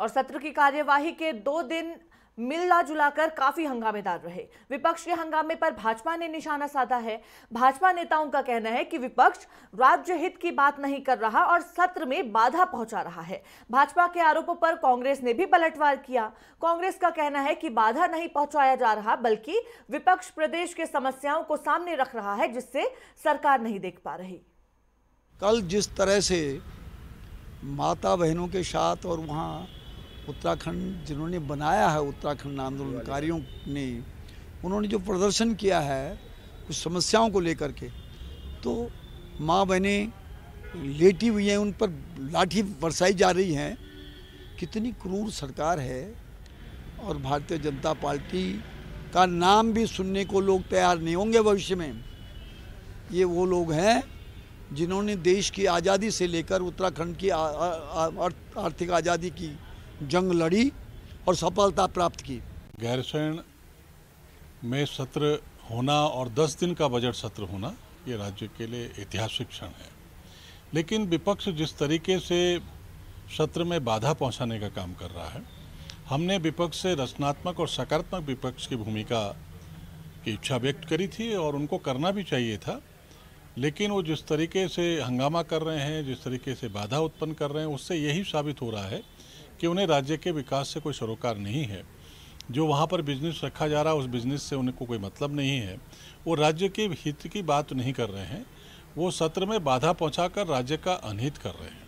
और सत्र की कार्यवाही के दो दिन मिलना जुलाकर काफी हंगामेदार रहे विपक्ष के हंगामे पर भाजपा ने निशाना साधा है भाजपा नेताओं का कहना है कि विपक्ष राज्य हित की बात नहीं कर रहा और सत्र में बाधा पहुंचा रहा है भाजपा के आरोपों पर कांग्रेस ने भी पलटवार किया कांग्रेस का कहना है कि बाधा नहीं पहुंचाया जा रहा बल्कि विपक्ष प्रदेश के समस्याओं को सामने रख रहा है जिससे सरकार नहीं देख पा रही कल जिस तरह से माता बहनों के साथ और वहाँ उत्तराखंड जिन्होंने बनाया है उत्तराखंड आंदोलनकारियों ने उन्होंने जो प्रदर्शन किया है कुछ समस्याओं को लेकर के तो माँ बहनें लेटी हुई हैं उन पर लाठी बरसाई जा रही हैं कितनी क्रूर सरकार है और भारतीय जनता पार्टी का नाम भी सुनने को लोग तैयार नहीं होंगे भविष्य में ये वो लोग हैं जिन्होंने देश की आज़ादी से लेकर उत्तराखंड की आर्थिक आज़ादी की जंग लड़ी और सफलता प्राप्त की गैरसैन में सत्र होना और 10 दिन का बजट सत्र होना ये राज्य के लिए ऐतिहासिक क्षण है लेकिन विपक्ष जिस तरीके से सत्र में बाधा पहुंचाने का काम कर रहा है हमने विपक्ष से रचनात्मक और सकारात्मक विपक्ष की भूमिका की इच्छा व्यक्त करी थी और उनको करना भी चाहिए था लेकिन वो जिस तरीके से हंगामा कर रहे हैं जिस तरीके से बाधा उत्पन्न कर रहे हैं उससे यही साबित हो रहा है कि उन्हें राज्य के विकास से कोई सरोकार नहीं है जो वहाँ पर बिजनेस रखा जा रहा है उस बिजनेस से उनको कोई मतलब नहीं है वो राज्य के हित की बात नहीं कर रहे हैं वो सत्र में बाधा पहुँचा राज्य का अनहित कर रहे हैं